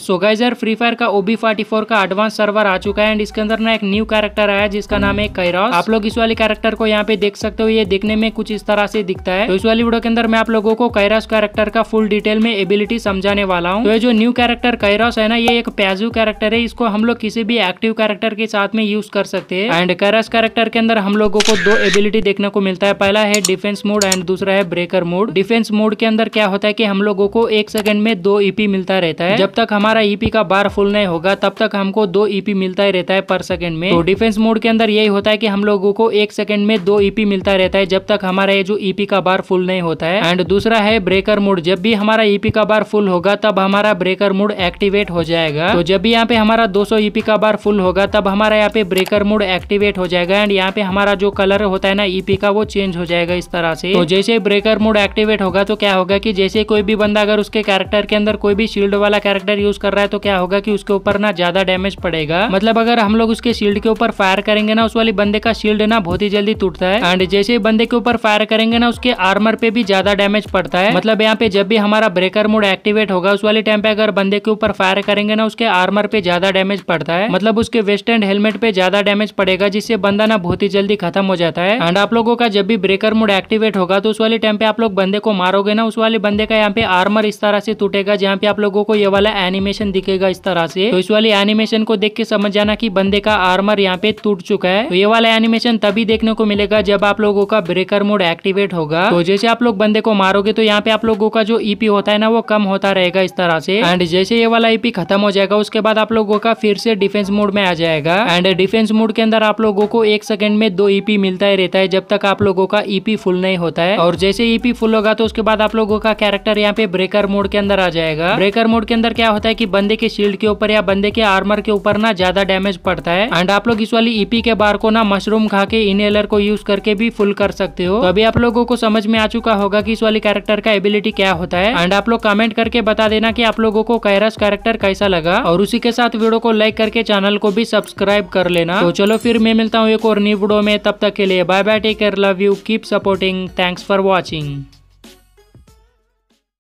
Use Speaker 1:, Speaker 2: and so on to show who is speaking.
Speaker 1: सो guys यार free fire का OB forty four का एडवांस सर्वर आ चुका है एंड इसके अंदर ना एक न्यू कैरेक्टर आया जिसका नाम है कैरॉस आप लोग इस वाले कैरेक्टर को यहाँ पे देख सकते हो ये देखने में कुछ इस तरह से दिखता है तो इस वाली वीडियो के अंदर मैं आप लोगों को कैरॉस कैरेक्टर का फुल डिटेल में एबिलिटी समझाने वाला हूँ तो ये जो न्यू कैरेक्टर कैरॉस है ना ये एक पैजू कैरेक्टर है इसको हम लोग किसी भी एक्टिव कैरेक्टर के साथ में यूज कर सकते हैं एंड कैरॉस कैरेक्टर के अंदर हम लोगों को दो एबिलिटी देखने को मिलता है पहला है डिफेंस मोड एंड दूसरा है ब्रेकर मोड डिफेंस मोड के अंदर क्या होता है की हम लोगों को एक सेकंड में दो ईपी e मिलता रहता है जब तक हम हमारा ईपी e का बार फुल नहीं होगा तब तक हमको दो ईपी e मिलता ही रहता है पर सेकंड में तो डिफेंस मोड के अंदर यही होता है कि हम लोगों को एक सेकंड में दो ईपी e मिलता रहता है जब तक हमारा ये जो ईपी का बार फुल नहीं होता है एंड दूसरा है ब्रेकर मोड जब भी हमारा ईपी का बार फुल होगा तब हमारा ब्रेकर मोड एक्टिवेट हो जाएगा तो जब भी यहाँ पे हमारा सौ ईपी का बार फुल होगा तब हमारा यहाँ पे ब्रेकर मोड एक्टिवेट हो जाएगा एंड यहाँ पे हमारा जो कलर होता है ना ईपी का वो चेंज हो जाएगा इस तरह से तो जैसे ब्रेकर मोड एक्टिवेट होगा तो क्या होगा की जैसे कोई भी बंदा अगर उसके कैरेक्टर के अंदर कोई भी शील्ड वाला कैरेक्टर यूज यूज कर रहा है तो क्या होगा कि उसके ऊपर ना ज्यादा डैमेज पड़ेगा मतलब अगर हम लोग उसके शील्ड के ऊपर फायर करेंगे ना उस वाले बंदे का शील्ड ना बहुत ही जल्दी टूटता है एंड जैसे ही बंदे के ऊपर फायर करेंगे ना उसके आर्मर पे भी ज्यादा डैमेज पड़ता है मतलब यहाँ पे जब भी हमारा ब्रेकर मोड एक्टिवेट होगा उस वाले टाइम पे अगर बंदे के ऊपर फायर करेंगे ना उसके आर्मर पे ज्यादा डैमेज पड़ता है मतलब उसके वेस्ट एंड हेलमेट पे ज्यादा डैमेज पड़ेगा जिससे बंदा ना बहुत ही जल्दी खत्म हो जाता है एंड आप लोगों का जब भी ब्रेकर मोड एक्टिवेट होगा तो उस वाले टाइम पे आप लोग बंदे को मारोगे ना उस वाले बंदे का यहाँ पे आर्मर इस तरह से टूटेगा जहाँ पे आप लोगों को ये वाला एनिमल एनिमेशन दिखेगा इस तरह से तो इस वाले एनिमेशन को देख के समझ जाना की बंदे का आर्मर यहाँ पे टूट चुका है तो ये वाला एनिमेशन तभी देखने को मिलेगा जब आप लोगों का ब्रेकर मोड एक्टिवेट होगा तो जैसे आप लोग बंदे को मारोगे तो यहाँ पे आप लोगों का जो ईपी e होता है ना वो कम होता रहेगा इस तरह से एंड जैसे ये वाला ईपी e खत्म हो जाएगा उसके बाद आप लोगों का फिर से डिफेंस मोड में आ जाएगा एंड डिफेंस मोड के अंदर आप लोगों को एक सेकंड में दो ईपी e मिलता ही रहता है जब तक आप लोगों का ईपी फुल नहीं होता है और जैसे ईपी फुल होगा तो उसके बाद आप लोगों का कैरेक्टर यहाँ पे ब्रेकर मोड के अंदर आ जाएगा ब्रेकर मोड के अंदर क्या होता है है कि बंदे के शील्ड के ऊपर या बंदे के आर्मर के ऊपर ना ज्यादा डैमेज पड़ता है एंड आप लोग इस वाली ईपी e के बार को ना मशरूम खा के इनहेलर को यूज करके भी फुल कर सकते हो तो अभी आप लोगों को समझ में आ चुका होगा की इस वाली कैरेक्टर का एबिलिटी क्या होता है एंड आप लोग कमेंट करके बता देना की आप लोगों को कैरस कैरेक्टर कैसा लगा और उसी के साथ वीडियो को लाइक करके चैनल को भी सब्सक्राइब कर लेना तो चलो फिर मैं मिलता हूँ एक और न्यू वीडियो में तब तक के लिए bye bye take care love you keep supporting thanks for watching